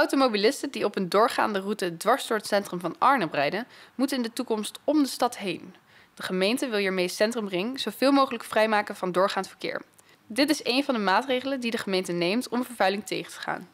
Automobilisten die op een doorgaande route dwars door het centrum van Arnhem rijden, moeten in de toekomst om de stad heen. De gemeente wil hiermee Centrumring zoveel mogelijk vrijmaken van doorgaand verkeer. Dit is een van de maatregelen die de gemeente neemt om vervuiling tegen te gaan.